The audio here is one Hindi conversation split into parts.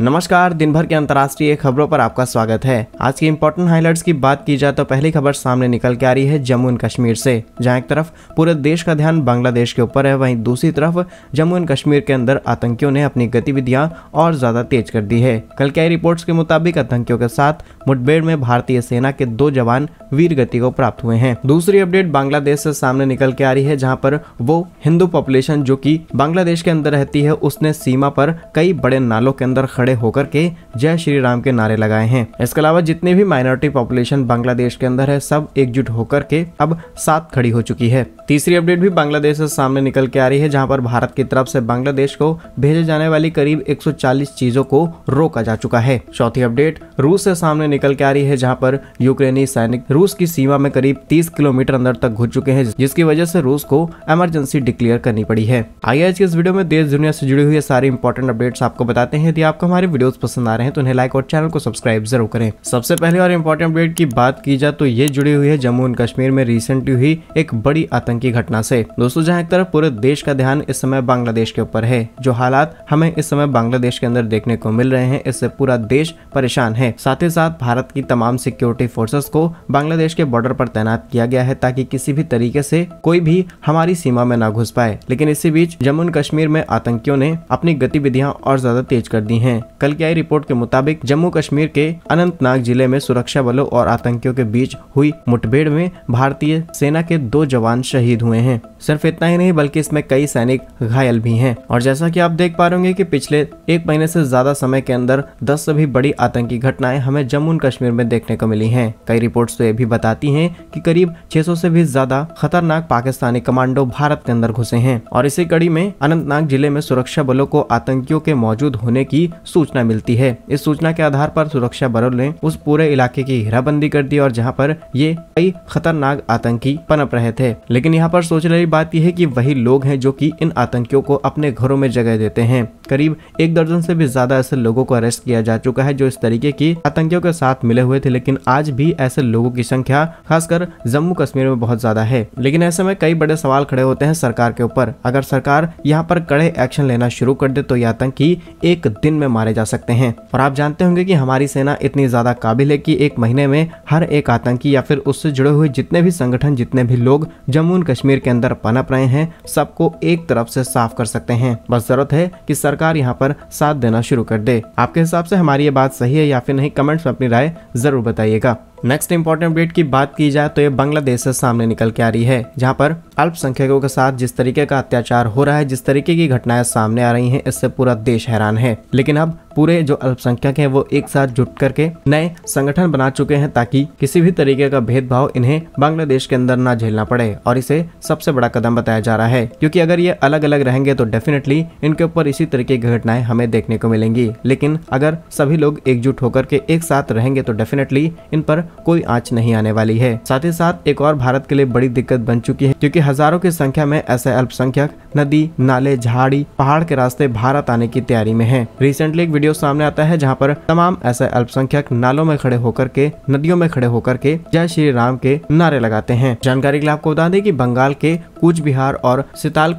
नमस्कार दिन भर के अंतर्राष्ट्रीय खबरों पर आपका स्वागत है आज की इम्पोर्टेंट हाइलाइट्स की बात की जाए तो पहली खबर सामने निकल के आ रही है जम्मू एंड कश्मीर से जहां एक तरफ पूरे देश का ध्यान बांग्लादेश के ऊपर है वहीं दूसरी तरफ जम्मू एंड कश्मीर के अंदर आतंकियों ने अपनी गतिविधियां और ज्यादा तेज कर दी है कल के आई के मुताबिक आतंकियों के साथ मुठभेड़ में भारतीय सेना के दो जवान वीर गति को प्राप्त हुए हैं दूसरी अपडेट बांग्लादेश से सामने निकल के आ रही है जहाँ पर वो हिंदू पॉपुलेशन जो की बांग्लादेश के अंदर रहती है उसने सीमा पर कई बड़े नालों के अंदर खड़े खड़े होकर के जय श्री राम के नारे लगाए हैं इसके अलावा जितनी भी माइनॉरिटी पॉपुलेशन बांग्लादेश के अंदर है सब एकजुट होकर के अब साथ खड़ी हो चुकी है तीसरी अपडेट भी बांग्लादेश से सामने निकल के आ रही है जहां पर भारत की तरफ से बांग्लादेश को भेजे जाने वाली करीब 140 चीजों को रोका जा चुका है चौथी अपडेट रूस से सामने निकल के आ रही है जहां पर यूक्रेनी सैनिक रूस की सीमा में करीब 30 किलोमीटर अंदर तक घुस चुके हैं जिसकी वजह से रूस को इमरजेंसी डिक्लेयर करनी पड़ी है आइए आज के इस वीडियो में देश दुनिया से जुड़ी हुई सारी इंपॉर्टेंट अपडेट्स आपको बताते हैं यदि आपको हमारे वीडियोस पसंद आ रहे हैं तो उन्हें लाइक और चैनल को सब्सक्राइब जरूर करें सबसे पहले और इम्पोर्टेंट अपडेट की बात की जाए तो ये जुड़ी हुई है जम्मू एंड कश्मीर में रिसेंटली हुई एक बड़ी आतंकी घटना से दोस्तों जहाँ एक तरफ पूरे देश का ध्यान इस समय बांग्लादेश के ऊपर है जो हालात हमें इस समय बांग्लादेश के अंदर देखने को मिल रहे हैं इससे पूरा देश परेशान है साथ ही साथ भारत की तमाम सिक्योरिटी फोर्सेस को बांग्लादेश के बॉर्डर पर तैनात किया गया है ताकि किसी भी तरीके से कोई भी हमारी सीमा में ना घुस पाए लेकिन इसी बीच जम्मू कश्मीर में आतंकियों ने अपनी गतिविधियां और ज्यादा तेज कर दी हैं कल की आई रिपोर्ट के मुताबिक जम्मू कश्मीर के अनंतनाग जिले में सुरक्षा बलों और आतंकियों के बीच हुई मुठभेड़ में भारतीय सेना के दो जवान शहीद हुए हैं सिर्फ इतना ही नहीं बल्कि इसमें कई सैनिक घायल भी हैं और जैसा कि आप देख पा रहे होंगे कि पिछले एक महीने से ज्यादा समय के अंदर दस से भी बड़ी आतंकी घटनाएं हमें जम्मू कश्मीर में देखने को मिली हैं कई रिपोर्ट्स तो ये भी बताती हैं कि करीब 600 से भी ज्यादा खतरनाक पाकिस्तानी कमांडो भारत के अंदर घुसे हैं और इसी कड़ी में अनंतनाग जिले में सुरक्षा बलों को आतंकियों के मौजूद होने की सूचना मिलती है इस सूचना के आधार पर सुरक्षा बलों ने उस पूरे इलाके की घेराबंदी कर दी और जहाँ पर ये कई खतरनाक आतंकी पनप रहे थे लेकिन यहाँ पर सोचने वाली बात यह है कि वही लोग हैं जो कि इन आतंकियों को अपने घरों में जगह देते हैं करीब एक दर्जन से भी ज्यादा ऐसे लोगों को अरेस्ट किया जा चुका है जो इस तरीके की आतंकियों के साथ मिले हुए थे लेकिन आज भी ऐसे लोगों की संख्या खासकर जम्मू कश्मीर में बहुत ज्यादा है लेकिन ऐसे में कई बड़े सवाल खड़े होते हैं सरकार के ऊपर अगर सरकार यहाँ पर कड़े एक्शन लेना शुरू कर दे तो ये आतंकी एक दिन में मारे मारे जा सकते हैं और आप जानते होंगे कि हमारी सेना इतनी ज्यादा काबिल है कि एक महीने में हर एक आतंकी या फिर उससे जुड़े हुए जितने भी संगठन जितने भी लोग जम्मू कश्मीर के अंदर पनप रहे हैं सबको एक तरफ से साफ कर सकते हैं बस जरूरत है कि सरकार यहाँ पर साथ देना शुरू कर दे आपके हिसाब से हमारी ये बात सही है या फिर नहीं कमेंट्स में अपनी राय जरूर बताइएगा नेक्स्ट इंपॉर्टेंट अपडेट की बात की जाए तो ये बांग्लादेश से सामने निकल के आ रही है जहाँ पर अल्पसंख्यकों के साथ जिस तरीके का अत्याचार हो रहा है जिस तरीके की घटनाएं सामने आ रही हैं इससे पूरा देश हैरान है लेकिन अब पूरे जो अल्पसंख्यक हैं वो एक साथ जुट करके नए संगठन बना चुके हैं ताकि किसी भी तरीके का भेदभाव इन्हें बांग्लादेश के अंदर ना झेलना पड़े और इसे सबसे बड़ा कदम बताया जा रहा है क्योंकि अगर ये अलग अलग रहेंगे तो डेफिनेटली इनके ऊपर इसी तरीके की घटनाएं हमें देखने को मिलेंगी लेकिन अगर सभी लोग एकजुट होकर के एक साथ रहेंगे तो डेफिनेटली इन पर कोई आँच नहीं आने वाली है साथ ही साथ एक और भारत के लिए बड़ी दिक्कत बन चुकी है क्योंकि हजारों की संख्या में ऐसे अल्पसंख्यक नदी नाले झाड़ी पहाड़ के रास्ते भारत आने की तैयारी में है रिसेंटली एक वीडियो वीडियो सामने आता है जहाँ पर तमाम ऐसे अल्पसंख्यक नालों में खड़े होकर के नदियों में खड़े होकर के जय श्री राम के नारे लगाते हैं जानकारी के लिए आपको बता दें की बंगाल के कुछ बिहार और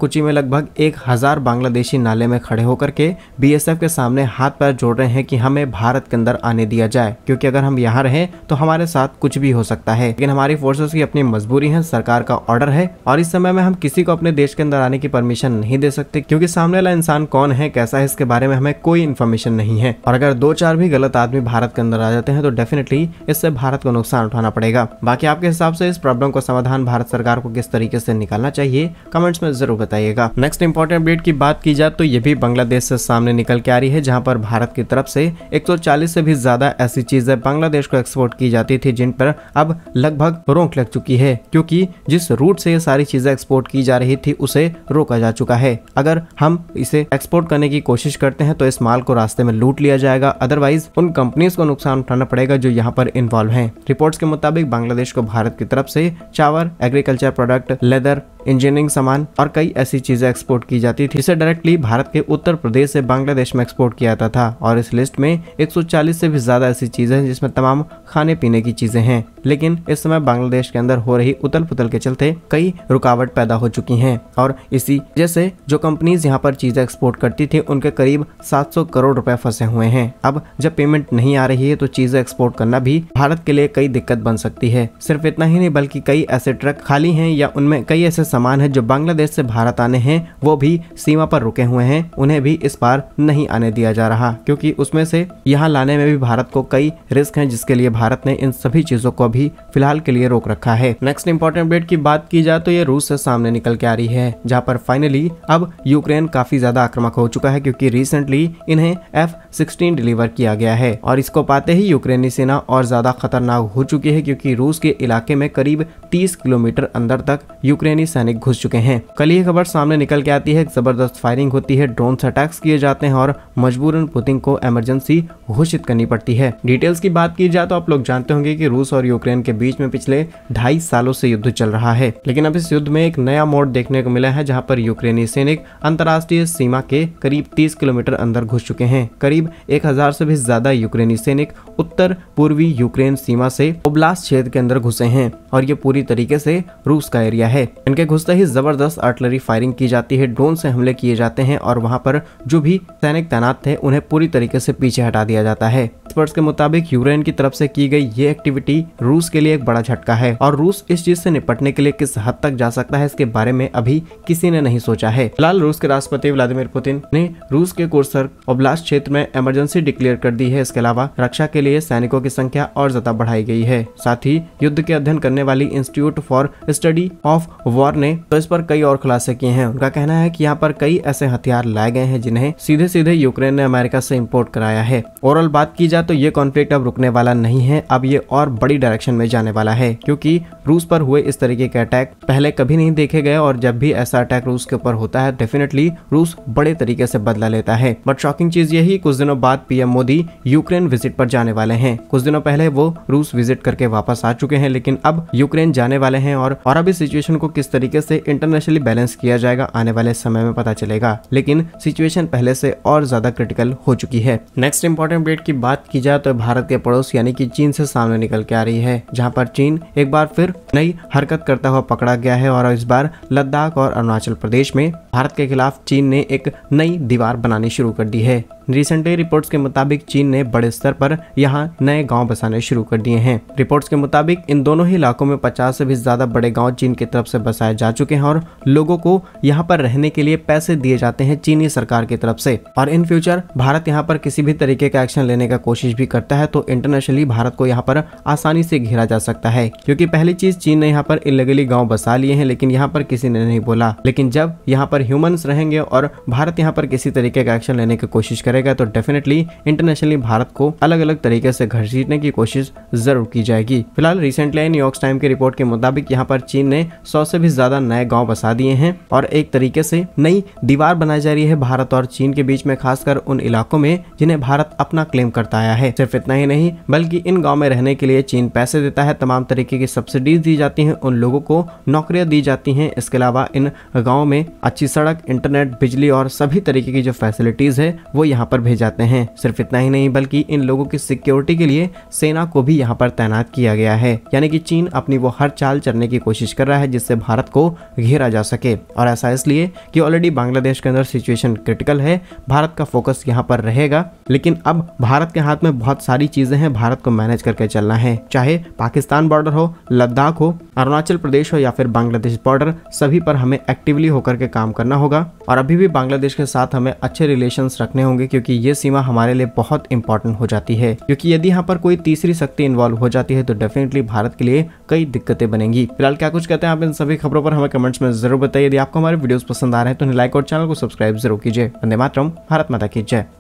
कुची में लगभग एक हजार बांग्लादेशी नाले में खड़े होकर के बीएसएफ के सामने हाथ पैर जोड़ रहे हैं कि हमें भारत के अंदर आने दिया जाए क्योंकि अगर हम यहाँ रहे तो हमारे साथ कुछ भी हो सकता है लेकिन हमारी फोर्सेस की अपनी मजबूरी है सरकार का ऑर्डर है और इस समय में हम किसी को अपने देश के अंदर आने की परमिशन नहीं दे सकते क्यूँकी सामने वाला इंसान कौन है कैसा है इसके बारे में हमें कोई इन्फॉर्मेशन नहीं है और अगर दो चार भी गलत आदमी भारत के अंदर आ जाते हैं तो डेफिनेटली इससे भारत को नुकसान उठाना पड़ेगा बाकी आपके हिसाब से इस प्रॉब्लम का समाधान भारत सरकार को किस तरीके से निकालना चाहिए कमेंट्स में जरूर बताइएगा नेक्स्ट इंपॉर्टेंट अपडेट की बात की जाए तो ये भी बांग्लादेश से सामने निकल के आ रही है जहाँ पर भारत की तरफ से चालीस से भी ज्यादा ऐसी चीजें बांग्लादेश को एक्सपोर्ट की जाती थी जिन पर अब लगभग रोक लग चुकी है क्योंकि जिस रूट से ये सारी चीजें एक्सपोर्ट की जा रही थी उसे रोका जा चुका है अगर हम इसे एक्सपोर्ट करने की कोशिश करते हैं तो इस माल को रास्ते में लूट लिया जाएगा अदरवाइज उन कंपनीज को नुकसान उठाना पड़ेगा जो यहाँ पर इन्वॉल्व है रिपोर्ट के मुताबिक बांग्लादेश को भारत की तरफ से चावल एग्रीकल्चर प्रोडक्ट लेदर इंजीनियरिंग सामान और कई ऐसी चीजें एक्सपोर्ट की जाती थी इसे डायरेक्टली भारत के उत्तर प्रदेश से बांग्लादेश में एक्सपोर्ट किया जाता था और इस लिस्ट में 140 से भी ज्यादा ऐसी चीजें हैं जिसमें तमाम खाने पीने की चीजें हैं लेकिन इस समय बांग्लादेश के अंदर हो रही उतल पुतल के चलते कई रुकावट पैदा हो चुकी है और इसी जैसे जो कंपनीज यहाँ पर चीजें एक्सपोर्ट करती थी उनके करीब 700 करोड़ रुपए फंसे हुए हैं अब जब पेमेंट नहीं आ रही है तो चीजें एक्सपोर्ट करना भी भारत के लिए कई दिक्कत बन सकती है सिर्फ इतना ही नहीं बल्कि कई ऐसे ट्रक खाली है या उनमें कई ऐसे सामान है जो बांग्लादेश से भारत आने हैं वो भी सीमा पर रुके हुए हैं उन्हें भी इस बार नहीं आने दिया जा रहा क्योंकि उसमें से यहाँ लाने में भी भारत को कई रिस्क हैं जिसके लिए भारत ने इन सभी चीजों को भी फिलहाल के लिए रोक रखा है नेक्स्ट इम्पोर्टेंट अपडेट की बात की जाए तो ये रूस से सामने निकल के आ रही है जहाँ पर फाइनली अब यूक्रेन काफी ज्यादा आक्रमक हो चुका है क्योंकि रिसेंटली इन्हें एफ सिक्सटीन डिलीवर किया गया है और इसको पाते ही यूक्रेनी सेना और ज्यादा खतरनाक हो चुकी है क्योंकि रूस के इलाके में करीब तीस किलोमीटर अंदर तक यूक्रेनी सेना सैनिक घुस चुके हैं कल ये खबर सामने निकल के आती है जबरदस्त फायरिंग होती है ड्रोन से अटैक्स किए जाते हैं और मजबूरन पुतिन को इमरजेंसी घोषित करनी पड़ती है डिटेल्स की बात की जाए तो आप लोग जानते होंगे की रूस और यूक्रेन के बीच में पिछले ढाई सालों से युद्ध चल रहा है लेकिन अब इस युद्ध में एक नया मोड़ देखने को मिला है जहाँ पर यूक्रेनी सैनिक अंतर्राष्ट्रीय सीमा के करीब तीस किलोमीटर अंदर घुस चुके हैं करीब एक हजार से भी ज्यादा यूक्रेनी सैनिक उत्तर पूर्वी यूक्रेन सीमा से ओब्लास्ट क्षेत्र के अंदर घुसे हैं और ये पूरी तरीके से रूस का एरिया है इनके घुसते ही ज़बरदस्त आर्टिलरी फायरिंग की जाती है ड्रोन से हमले किए जाते हैं और वहाँ पर जो भी सैनिक तैनात थे उन्हें पूरी तरीके से पीछे हटा दिया जाता है एक्सपर्ट्स के मुताबिक यूक्रेन की तरफ से की गई ये एक्टिविटी रूस के लिए एक बड़ा झटका है और रूस इस चीज से निपटने के लिए किस हद तक जा सकता है इसके बारे में अभी किसी ने नहीं सोचा है फिलहाल रूस के राष्ट्रपति व्लादिमीर पुतिन ने रूस के कोर्सर ओब्लास्ट क्षेत्र में इमरजेंसी डिक्लेयर कर दी है इसके अलावा रक्षा के लिए सैनिकों की संख्या और ज्यादा बढ़ाई गई है साथ ही युद्ध के अध्ययन करने वाली institute for study of war ने तो इस पर कई और खुलासे किए हैं उनका कहना है कि यहाँ पर कई ऐसे हथियार लाए गए हैं जिन्हें सीधे सीधे यूक्रेन ने अमेरिका से इम्पोर्ट कराया है ओवरऑल बात की जाए तो ये कॉन्फ्लिक्ट अब रुकने वाला नहीं है अब ये और बड़ी डायरेक्शन में जाने वाला है क्योंकि रूस पर हुए इस तरीके के अटैक पहले कभी नहीं देखे गए और जब भी ऐसा अटैक रूस के ऊपर होता है डेफिनेटली रूस बड़े तरीके से बदला लेता है बट शॉकिंग चीज यही कुछ दिनों बाद पीएम मोदी यूक्रेन विजिट पर जाने वाले हैं कुछ दिनों पहले वो रूस विजिट करके वापस आ चुके हैं लेकिन अब यूक्रेन जाने वाले हैं और, और अब इस सिचुएशन को किस तरीके तरीके से इंटरनेशनली बैलेंस किया जाएगा आने वाले समय में पता चलेगा लेकिन सिचुएशन पहले से और ज्यादा क्रिटिकल हो चुकी है नेक्स्ट इंपॉर्टेंट अपडेट की बात की जाए तो भारत के पड़ोस यानी कि चीन से सामने निकल के आ रही है जहाँ पर चीन एक बार फिर नई हरकत करता हुआ पकड़ा गया है और इस बार लद्दाख और अरुणाचल प्रदेश में भारत के खिलाफ चीन ने एक नई दीवार बनानी शुरू कर दी है रिसेंटली रिपोर्ट्स के मुताबिक चीन ने बड़े स्तर पर यहाँ नए गाँव बसाने शुरू कर दिए हैं रिपोर्ट्स के मुताबिक इन दोनों ही इलाकों में पचास से भी ज्यादा बड़े गाँव चीन की तरफ से बसाए जा चुके हैं और लोगों को यहाँ पर रहने के लिए पैसे दिए जाते हैं चीनी सरकार की तरफ से और इन फ्यूचर भारत यहाँ पर किसी भी तरीके का एक्शन लेने का कोशिश भी करता है तो इंटरनेशनली भारत को यहाँ पर आसानी से घेरा जा सकता है क्योंकि पहली चीज चीन ने यहाँ पर इलीगली गाँव बसा लिए हैं लेकिन यहाँ पर किसी ने नहीं बोला लेकिन जब यहाँ पर ह्यूमन्स रहेंगे और भारत यहाँ पर किसी तरीके का एक्शन लेने की कोशिश करे करेगा तो डेफिनेटली इंटरनेशनली भारत को अलग अलग तरीके से घसीटने की कोशिश जरूर की जाएगी फिलहाल रिसेंटली न्यूयॉर्क टाइम की रिपोर्ट के मुताबिक यहाँ पर चीन ने सौ से भी ज्यादा नए गाँव बसा दिए हैं और एक तरीके से नई दीवार बनाई जा रही है भारत और चीन के बीच में खासकर उन इलाकों में जिन्हें भारत अपना क्लेम करता आया है सिर्फ इतना ही नहीं बल्कि इन गाँव में रहने के लिए चीन पैसे देता है तमाम तरीके की सब्सिडीज दी जाती है उन लोगों को नौकरियां दी जाती हैं इसके अलावा इन गाँव में अच्छी सड़क इंटरनेट बिजली और सभी तरीके की जो फैसिलिटीज है वो यहाँ पर भेजाते हैं सिर्फ इतना ही नहीं बल्कि इन लोगों की सिक्योरिटी के लिए सेना को भी यहाँ पर तैनात किया गया है यानी कि चीन अपनी वो हर चाल चलने की कोशिश कर रहा है जिससे भारत को घेरा जा सके और ऐसा इसलिए कि ऑलरेडी बांग्लादेश के अंदर सिचुएशन क्रिटिकल है भारत का फोकस यहाँ पर रहेगा लेकिन अब भारत के हाथ में बहुत सारी चीजें हैं भारत को मैनेज करके चलना है चाहे पाकिस्तान बॉर्डर हो लद्दाख हो अरुणाचल प्रदेश हो या फिर बांग्लादेश बॉर्डर सभी पर हमें एक्टिवली होकर के काम करना होगा और अभी भी बांग्लादेश के साथ हमें अच्छे रिलेशन रखने होंगे क्योंकि ये सीमा हमारे लिए बहुत इंपॉर्टेंट हो जाती है क्योंकि यदि यहाँ पर कोई तीसरी शक्ति इन्वॉल्व हो जाती है तो डेफिनेटली भारत के लिए कई दिक्कतें बनेंगी फिलहाल क्या कुछ कहते हैं आप इन सभी खबरों पर हमें कमेंट्स में जरूर बताइए यदि आपको हमारे वीडियो पसंद आ रहे हैं तो लाइक और चैनल को सब्सक्राइब जरूर कीजिए वंदे मातरम भारत माता की जय